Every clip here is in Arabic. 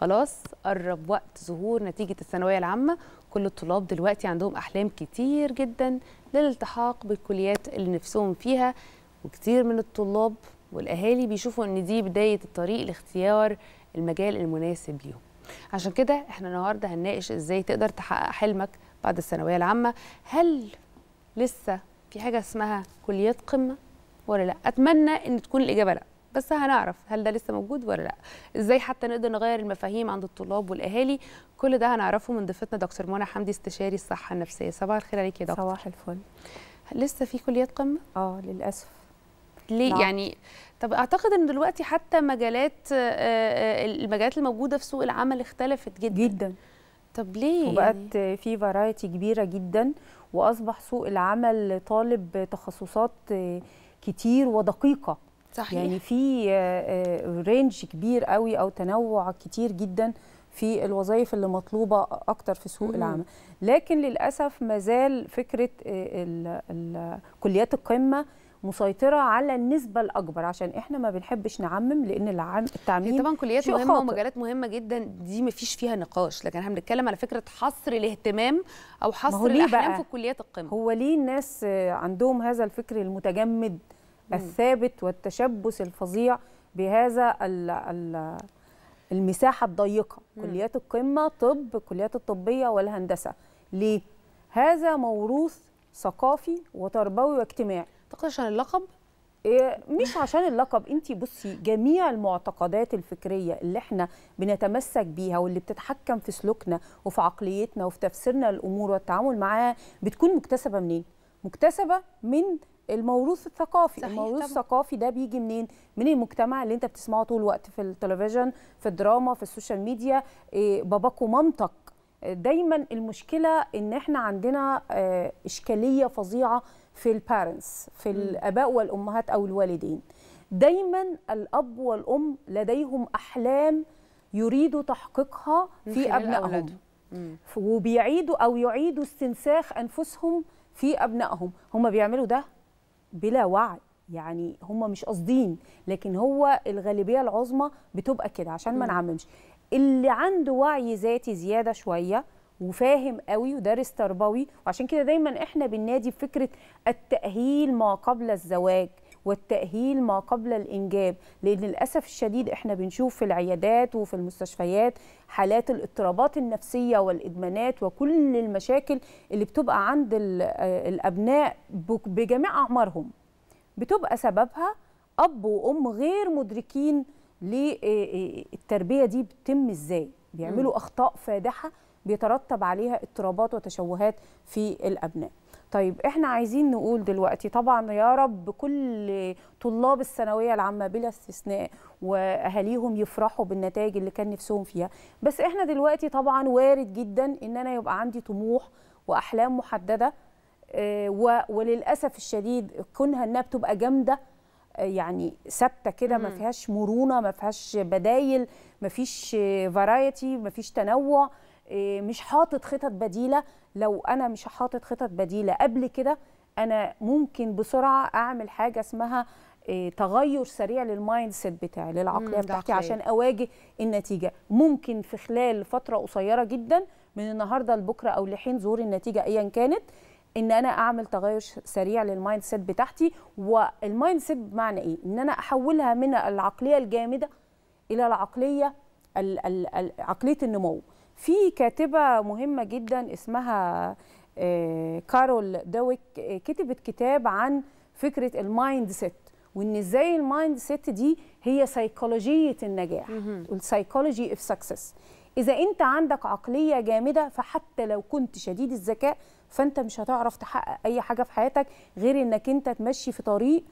خلاص قرب وقت ظهور نتيجه الثانويه العامه كل الطلاب دلوقتي عندهم احلام كتير جدا للالتحاق بالكليات اللي نفسهم فيها وكتير من الطلاب والاهالي بيشوفوا ان دي بدايه الطريق لاختيار المجال المناسب ليهم عشان كده احنا النهارده هنناقش ازاي تقدر تحقق حلمك بعد الثانويه العامه هل لسه في حاجه اسمها كليات قمه ولا لا اتمنى ان تكون الاجابه لا بس هنعرف هل ده لسه موجود ولا لا ازاي حتى نقدر نغير المفاهيم عند الطلاب والاهالي كل ده هنعرفه من ضيفتنا دكتور منى حمدي استشاري الصحه النفسيه صباح الخير عليكي يا دكتور صباح الفل لسه في كليات قمه اه للاسف ليه نعم. يعني طب اعتقد ان دلوقتي حتى مجالات آه، آه، المجالات الموجوده في سوق العمل اختلفت جدا جدا طب ليه يعني؟ وبقت يعني؟ في فرايتي كبيره جدا واصبح سوق العمل طالب تخصصات آه، كتير ودقيقه صحيح. يعني في رينج آه، آه، كبير قوي او تنوع كتير جدا في الوظائف اللي مطلوبه اكتر في سوق العمل لكن للاسف ما زال فكره آه، ال كليات القمه مسيطره على النسبه الاكبر عشان احنا ما بنحبش نعمم لان العم... التعميم طبعا كليات مهمه خاطئ. ومجالات مهمه جدا دي ما فيش فيها نقاش لكن احنا بنتكلم على فكره حصر الاهتمام او حصر الاحلام في كليات القمه هو ليه الناس عندهم هذا الفكر المتجمد الثابت والتشبث الفظيع بهذا ال ال المساحه الضيقه كليات القمه طب كليات الطبيه والهندسه ليه هذا موروث ثقافي وتربوي واجتماعي تقصد عشان اللقب إيه مش عشان اللقب انت بصي جميع المعتقدات الفكريه اللي احنا بنتمسك بيها واللي بتتحكم في سلوكنا وفي عقليتنا وفي تفسيرنا للامور والتعامل معاها بتكون مكتسبه منين مكتسبه من الموروث الثقافي صحيح الموروث الثقافي ده بيجي منين من المجتمع اللي انت بتسمعه طول الوقت في التلفزيون في الدراما في السوشيال ميديا إيه، باباك ومامتك دايما المشكله ان احنا عندنا آه، اشكاليه فظيعه في البارنتس في الاباء والامهات او الوالدين دايما الاب والام لديهم احلام يريدوا تحقيقها في ابنائهم وبيعيدوا او يعيدوا استنساخ انفسهم في ابنائهم هم بيعملوا ده بلا وعي يعني هم مش قاصدين لكن هو الغالبيه العظمى بتبقى كده عشان ما نعممش اللي عنده وعي ذاتي زياده شويه وفاهم قوي ودارس تربوي وعشان كده دايما احنا بننادي فكره التاهيل ما قبل الزواج والتأهيل ما قبل الإنجاب لأن للأسف الشديد إحنا بنشوف في العيادات وفي المستشفيات حالات الاضطرابات النفسية والإدمانات وكل المشاكل اللي بتبقى عند آه، الأبناء بجميع أعمارهم بتبقى سببها أب وأم غير مدركين للتربية آه، آه، دي بتتم إزاي بيعملوا أخطاء فادحة بيترتب عليها اضطرابات وتشوهات في الأبناء طيب احنا عايزين نقول دلوقتي طبعا يا رب كل طلاب الثانويه العامه بلا استثناء واهاليهم يفرحوا بالنتائج اللي كان نفسهم فيها بس احنا دلوقتي طبعا وارد جدا ان انا يبقى عندي طموح واحلام محدده آه، وللاسف الشديد كونها انها بتبقى جامده آه، يعني ثابته كده ما فيهاش مرونه ما فيهاش بدايل ما فيش فرايتي آه، ما فيش تنوع مش حاطط خطط بديله لو انا مش حاطط خطط بديله قبل كده انا ممكن بسرعه اعمل حاجه اسمها آه، تغير سريع للمايند سيت بتاعي للعقليه بتاعتي عشان اواجه النتيجه ممكن في خلال فتره قصيره جدا من النهارده لبكره او لحين ظهور النتيجه ايا كانت ان انا اعمل تغير سريع للمايند سيت بتاعتي والمايند سيت بمعنى ايه ان انا احولها من العقليه الجامده الى العقليه عقليه النمو في كاتبه مهمه جدا اسمها آه، كارول دويك آه، كتبت كتاب عن فكره المايند سيت وان ازاي المايند سيت دي هي سيكولوجيه النجاح والسيكولوجي اوف سكسس اذا انت عندك عقليه جامده فحتى لو كنت شديد الذكاء فانت مش هتعرف تحقق اي حاجه في حياتك غير انك انت تمشي في طريق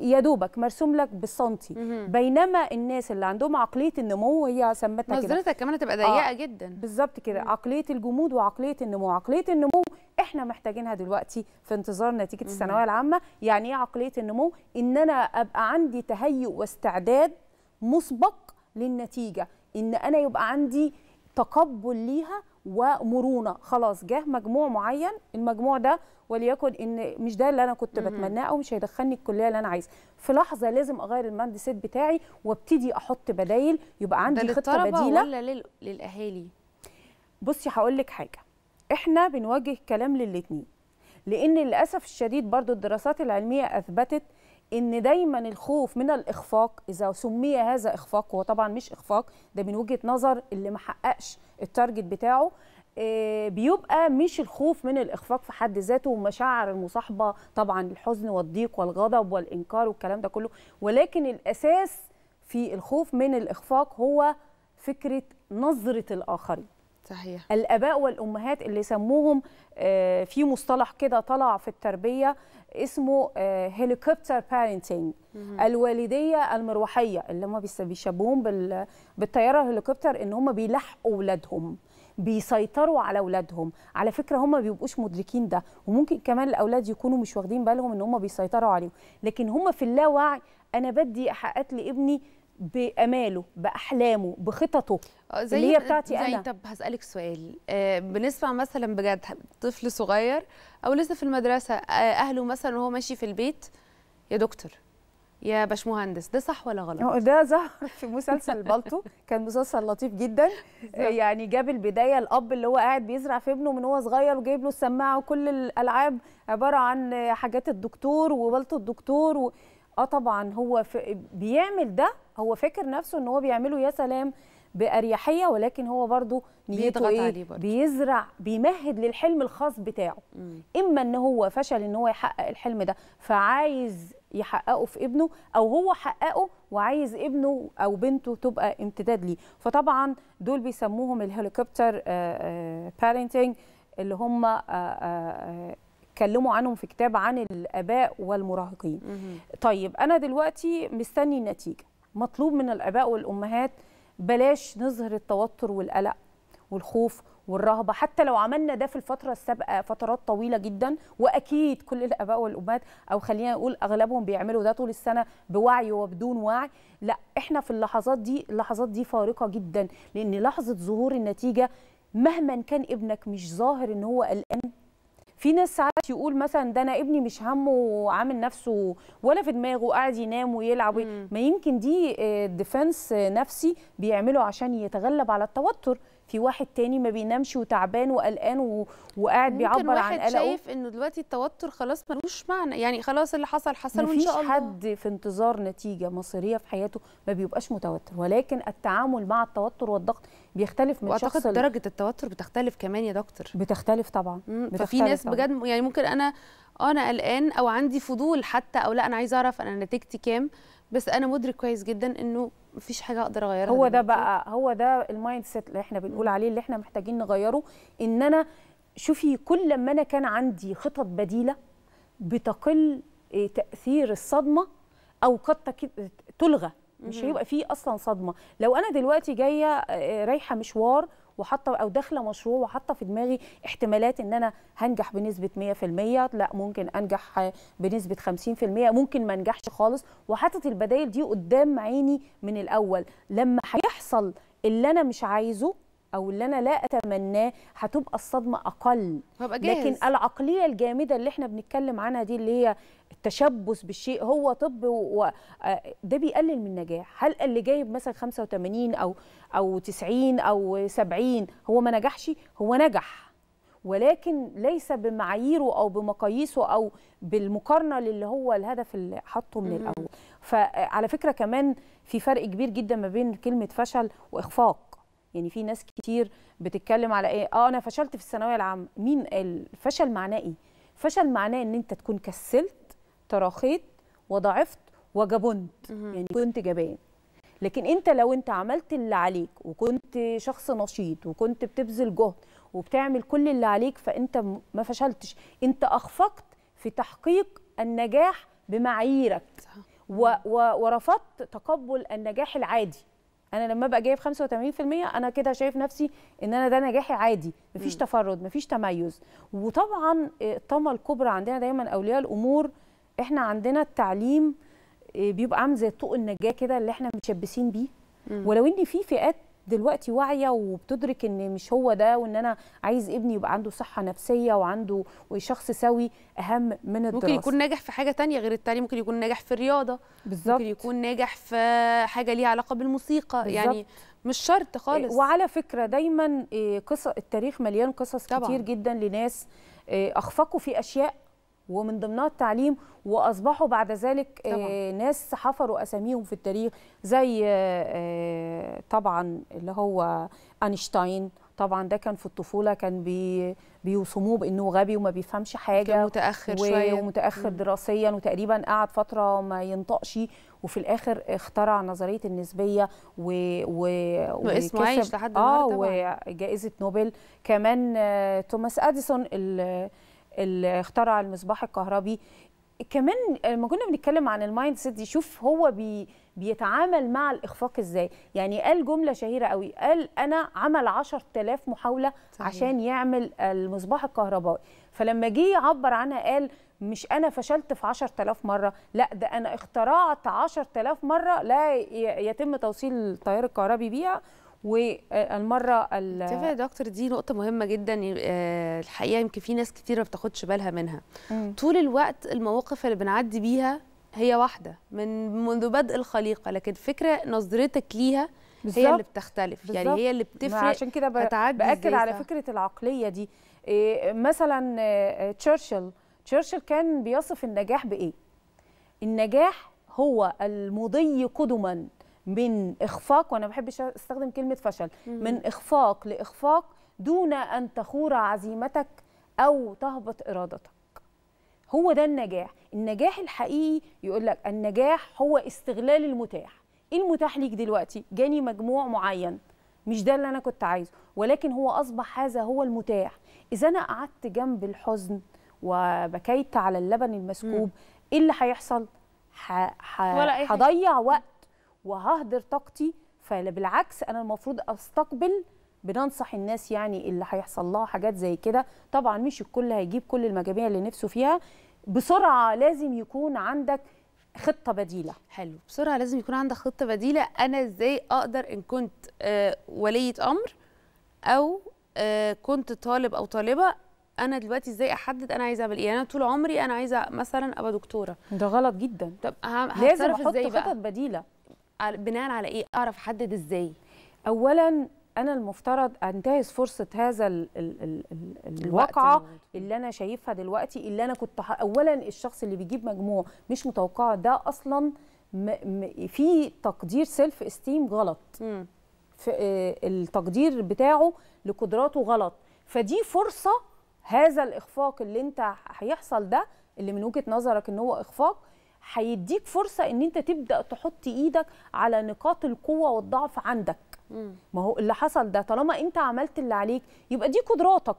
يا دوبك مرسوم لك بالسنتي بينما الناس اللي عندهم عقليه النمو هي سمتها كده نظرتك كمان هتبقى ضيقه آه جدا بالظبط كده عقليه الجمود وعقليه النمو عقليه النمو احنا محتاجينها دلوقتي في انتظار نتيجه الثانويه العامه يعني ايه عقليه النمو ان انا ابقى عندي تهيؤ واستعداد مسبق للنتيجه ان انا يبقى عندي تقبل ليها ومرونه خلاص جه مجموع معين المجموع ده وليكن ان مش ده اللي انا كنت بتمناه او مش هيدخلني الكليه اللي انا عايزها في لحظه لازم اغير المايند سيت بتاعي وابتدي احط بدايل يبقى عندي خطه بديله ولا للاهالي بصي هقول لك حاجه احنا بنوجه كلام للاثنين لان للاسف الشديد برضو الدراسات العلميه اثبتت ان دايما الخوف من الاخفاق اذا سمي هذا اخفاق هو طبعا مش اخفاق ده من وجهه نظر اللي ما حققش التارجت بتاعه آه، بيبقى مش الخوف من الاخفاق في حد ذاته ومشاعر المصاحبه طبعا الحزن والضيق والغضب والانكار والكلام ده كله ولكن الاساس في الخوف من الاخفاق هو فكره نظره الاخرين صحيح الاباء والامهات اللي سموهم آه، في مصطلح كده طلع في التربيه اسمه هليكوبتر آه، بارنتنج الوالديه المروحيه اللي هم بيشبهوهم بالطياره الهليكوبتر ان هم بيلحقوا اولادهم بيسيطروا على اولادهم على فكره هم ما بيبقوش مدركين ده وممكن كمان الاولاد يكونوا مش واخدين بالهم ان هم بيسيطروا عليهم لكن هم في اللاوعي انا بدي حقات لابني باماله باحلامه بخططه آه، زي اللي هي بتاعتي زي انا طب هسالك سؤال آه، بنسمع مثلا بجد طفل صغير او لسه في المدرسه آه، اهله مثلا وهو ماشي في البيت يا دكتور يا باشمهندس ده صح ولا غلط؟ ده ظهر في مسلسل بالطو كان مسلسل لطيف جدا يعني جاب البدايه الاب اللي هو قاعد بيزرع في ابنه من هو صغير وجايب له السماعه وكل الالعاب عباره عن حاجات الدكتور وبالطو الدكتور و... اه طبعا هو في... بيعمل ده هو فاكر نفسه ان هو بيعمله يا سلام باريحيه ولكن هو برضو نيته ايه برضو. بيزرع بيمهد للحلم الخاص بتاعه مم. اما ان هو فشل ان هو يحقق الحلم ده فعايز يحققه في ابنه او هو حققه وعايز ابنه او بنته تبقى امتداد ليه فطبعا دول بيسموهم الهليكوبتر بارنتنج آه، آه، اللي هم آه، اتكلموا عنهم في كتاب عن الاباء والمراهقين مم. طيب انا دلوقتي مستني النتيجه مطلوب من الآباء والأمهات بلاش نظهر التوتر والقلق والخوف والرهبة حتى لو عملنا ده في الفترة السابقة فترات طويلة جدا وأكيد كل الآباء والأمهات أو خلينا نقول أغلبهم بيعملوا ده طول السنة بوعي وبدون وعي لا إحنا في اللحظات دي اللحظات دي فارقة جدا لأن لحظة ظهور النتيجة مهما كان ابنك مش ظاهر إن هو قلقان في ناس ساعات يقول مثلا ده انا ابني مش همه عامل نفسه ولا في دماغه قاعد ينام ويلعب ما يمكن دي ديفنس آه، نفسي بيعمله عشان يتغلب على التوتر في واحد تاني ما بينامش وتعبان وقلقان و... وقاعد بيعبر عن قلقه شايف انه دلوقتي التوتر خلاص ملوش معنى يعني خلاص اللي حصل حصل وان شاء الله مفيش حد في انتظار نتيجه مصيريه في حياته ما بيبقاش متوتر ولكن التعامل مع التوتر والضغط بيختلف من وأعتقد شخص درجه التوتر بتختلف كمان يا دكتور بتختلف طبعا بتختلف ففي ناس بجد يعني ممكن انا انا قلقان او عندي فضول حتى او لا انا عايزه اعرف انا نتيجتي كام بس انا مدرك كويس جدا انه مفيش حاجه اقدر اغيرها هو ده بقى هو ده المايند سيت اللي احنا بنقول عليه اللي احنا محتاجين نغيره ان انا شوفي كل ما انا كان عندي خطط بديله بتقل آه، تاثير الصدمه او قد تلغى مش هيبقى فيه اصلا صدمه لو انا دلوقتي جايه آه، رايحه مشوار وحاطه او داخله مشروع وحاطه في دماغي احتمالات ان انا هنجح بنسبه 100% لا ممكن انجح بنسبه 50% ممكن ما انجحش خالص وحاطط البدايل دي قدام عيني من الاول لما هيحصل اللي انا مش عايزه او اللي انا لا اتمناه هتبقى الصدمه اقل هبقى جاهز. لكن العقليه الجامده اللي احنا بنتكلم عنها دي اللي هي تشبث بالشيء هو طب وده آه، بيقلل من النجاح هل اللي جايب مثلا 85 او او 90 او 70 هو ما نجحش هو نجح ولكن ليس بمعاييره او بمقاييسه او بالمقارنه للي هو الهدف اللي حاطه من الاول فعلى آه، فكره كمان في فرق كبير جدا ما بين كلمه فشل واخفاق يعني في ناس كتير بتتكلم على ايه اه انا فشلت في الثانويه العامه مين قال فشل معناه ايه فشل معناه ان انت تكون كسلت تراخيت وضعفت وجبنت يعني كنت جبان لكن انت لو انت عملت اللي عليك وكنت شخص نشيط وكنت بتبذل جهد وبتعمل كل اللي عليك فانت ما فشلتش انت اخفقت في تحقيق النجاح بمعاييرك و و ورفضت تقبل النجاح العادي انا لما ابقى جايب 85% انا كده شايف نفسي ان انا ده نجاحي عادي مفيش تفرد مفيش تميز وطبعا آه، الطامه الكبرى عندنا دايما اولياء الامور احنا عندنا التعليم آه، بيبقى عامل زي طوق النجاه كده اللي احنا متشبسين بيه ولو ان في فئات دلوقتي واعيه وبتدرك ان مش هو ده وان انا عايز ابني يبقى عنده صحه نفسيه وعنده شخص سوي اهم من الدراسه ممكن يكون ناجح في حاجه تانية غير التعليم ممكن يكون ناجح في الرياضه بالزبط. ممكن يكون ناجح في حاجه ليها علاقه بالموسيقى بالزبط. يعني مش شرط آه، خالص وعلى فكره دايما آه، قصص التاريخ مليان قصص كتير جدا لناس اخفقوا في اشياء ومن ضمنها التعليم واصبحوا بعد ذلك آه، طبعا. ناس حفروا اساميهم في التاريخ زي آه، آه، طبعا اللي هو اينشتاين طبعا ده كان في الطفوله كان بي بيوصموه بانه غبي وما بيفهمش حاجه كان متاخر و... شويه ومتاخر دراسيا وتقريبا قعد فتره ما ينطقش وفي الاخر اخترع نظريه النسبيه و, و... واسمه عايش لحد اه وجائزه نوبل كمان توماس اديسون ال... اللي اخترع المصباح الكهربي كمان لما كنا بنتكلم عن المايند سيت دي شوف هو بي بيتعامل مع الاخفاق ازاي يعني قال جمله شهيره قوي قال انا عمل 10000 محاوله صحيح. عشان يعمل المصباح الكهربائي فلما جه يعبر عنها قال مش انا فشلت في 10000 مره لا ده انا اخترعت 10000 مره لا يتم توصيل التيار الكهربي بيها والمره اتفق يا دكتور دي نقطه مهمه جدا آه، الحقيقه يمكن في ناس كتير ما بتاخدش بالها منها مم. طول الوقت المواقف اللي بنعدي بيها هي واحده من منذ بدء الخليقه لكن فكره نظرتك ليها بالزبط. هي اللي بتختلف بالزبط. يعني هي اللي بتفرق عشان كده باكد على فكره العقليه دي إيه مثلا آه، آه، تشرشل تشرشل كان بيصف النجاح بايه النجاح هو المضي قدما من اخفاق وانا ما بحبش استخدم كلمه فشل من اخفاق لاخفاق دون ان تخور عزيمتك او تهبط ارادتك هو ده النجاح النجاح الحقيقي يقول لك النجاح هو استغلال المتاح ايه المتاح ليك دلوقتي جاني مجموع معين مش ده اللي انا كنت عايزه ولكن هو اصبح هذا هو المتاح اذا انا قعدت جنب الحزن وبكيت على اللبن المسكوب ايه اللي هيحصل هضيع وقت وههدر طاقتي فبالعكس انا المفروض استقبل بننصح الناس يعني اللي هيحصل لها حاجات زي كده طبعا مش الكل هيجيب كل المجاميع اللي نفسه فيها بسرعه لازم يكون عندك خطه بديله حلو بسرعه لازم يكون عندك خطه بديله انا ازاي اقدر ان كنت آه، وليه امر او آه، كنت طالب او طالبه انا دلوقتي ازاي احدد انا عايزه اعمل ايه يعني انا طول عمري انا عايزه مثلا ابقى دكتوره ده غلط جدا طب لازم احط خطط بديله بناء على ايه اعرف احدد ازاي اولا انا المفترض انتهز فرصه هذا الـ الـ الـ الواقعه اللي انا شايفها دلوقتي اللي انا كنت اولا الشخص اللي بيجيب مجموع مش متوقعه ده اصلا في تقدير سيلف استيم غلط في آه، التقدير بتاعه لقدراته غلط فدي فرصه هذا الاخفاق اللي انت هيحصل ده اللي من وجهه نظرك ان هو اخفاق هيديك فرصه ان انت تبدا تحط ايدك على نقاط القوه والضعف عندك ما هو اللي حصل ده طالما انت عملت اللي عليك يبقى دي قدراتك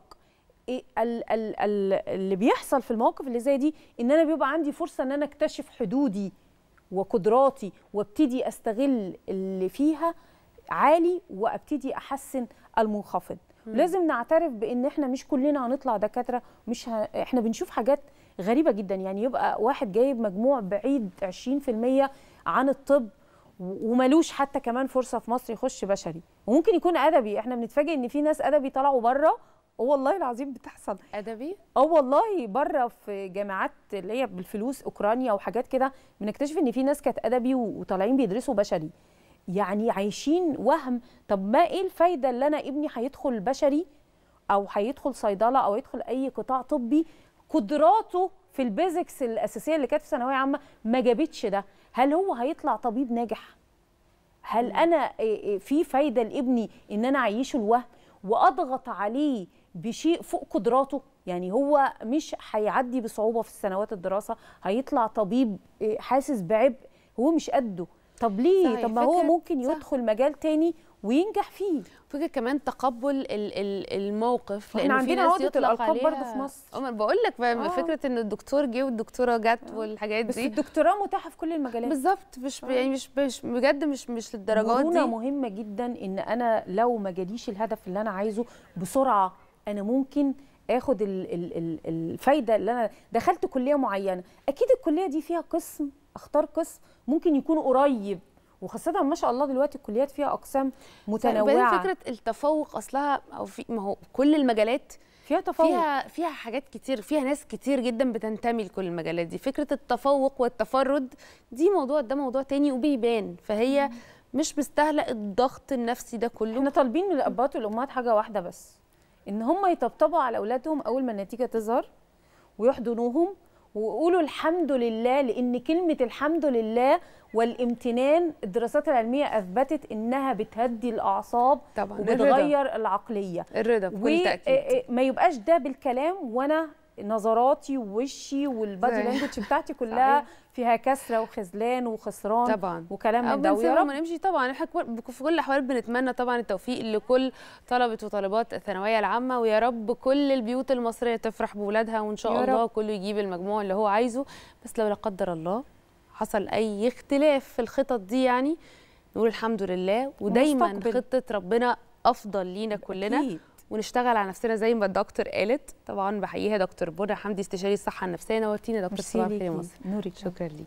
إيه الـ الـ الـ اللي بيحصل في المواقف اللي زي دي ان انا بيبقى عندي فرصه ان انا اكتشف حدودي وقدراتي وابتدي استغل اللي فيها عالي وابتدي احسن المنخفض لازم نعترف بان احنا مش كلنا هنطلع دكاتره مش ه... احنا بنشوف حاجات غريبه جدا يعني يبقى واحد جايب مجموع بعيد 20% عن الطب وملوش حتى كمان فرصه في مصر يخش بشري وممكن يكون ادبي احنا بنتفاجئ ان في ناس ادبي طلعوا بره اه والله العظيم بتحصل ادبي اه والله بره في جامعات اللي هي بالفلوس اوكرانيا وحاجات كده بنكتشف ان في ناس كانت ادبي وطالعين بيدرسوا بشري يعني عايشين وهم طب ما ايه الفايده اللي انا ابني هيدخل بشري او هيدخل صيدله او يدخل اي قطاع طبي قدراته في البيزكس الاساسيه اللي كانت في ثانويه عامه ما جابتش ده هل هو هيطلع طبيب ناجح هل انا آه، آه، في فايده لابني ان انا اعيشه الوهم واضغط عليه بشيء فوق قدراته يعني هو مش هيعدي بصعوبه في السنوات الدراسه هيطلع طبيب آه، حاسس بعبء هو مش قده طب ليه طب ما هو ممكن يدخل صح. مجال تاني وينجح فيه فكره كمان تقبل الموقف لان عندنا عقده الالقاب برضه في مصر بقول لك آه. فكره ان الدكتور جه والدكتوره جت آه. والحاجات دي بس الدكتوراه متاحه في كل المجالات بالظبط مش آه. يعني مش مش بجد مش مش للدرجات دي مهمه جدا ان انا لو ما جاليش الهدف اللي انا عايزه بسرعه انا ممكن اخد الـ الـ الـ الفايده اللي انا دخلت كليه معينه اكيد الكليه دي فيها قسم اختار قسم ممكن يكون قريب وخاصه ما شاء الله دلوقتي الكليات فيها اقسام متنوعه فكره التفوق اصلها او في ما هو كل المجالات فيها تفوق فيها فيها حاجات كتير فيها ناس كتير جدا بتنتمي لكل المجالات دي فكره التفوق والتفرد دي موضوع ده موضوع تاني وبيبان فهي مش مستاهله الضغط النفسي ده كله احنا طالبين من الأبهات والامهات حاجه واحده بس ان هم يطبطبوا على اولادهم اول ما النتيجه تظهر ويحضنوهم وقولوا الحمد لله لان كلمه الحمد لله والامتنان الدراسات العلميه اثبتت انها بتهدي الاعصاب طبعا وبتغير الرضا. العقليه الرضا بكل تاكيد وما يبقاش ده بالكلام وانا نظراتي ووشي والبادي لانجوج بتاعتي كلها فيها كسره وخذلان وخسران طبعا وكلام من آه، ده ويا رب نمشي طبعا احنا في كل الاحوال بنتمنى طبعا التوفيق لكل طلبه وطالبات الثانويه العامه ويا رب كل البيوت المصريه تفرح بولادها وان شاء الله رب. كله يجيب المجموع اللي هو عايزه بس لو لا قدر الله حصل اي اختلاف في الخطط دي يعني نقول الحمد لله ودايما مستقبل. خطه ربنا افضل لينا كلنا أكيد. ونشتغل على نفسنا زي ما الدكتور قالت طبعا بحييها دكتور منى حمدي استشاري الصحه النفسيه نورتينا دكتور صباح الخير مصر نوري شكرا ليكي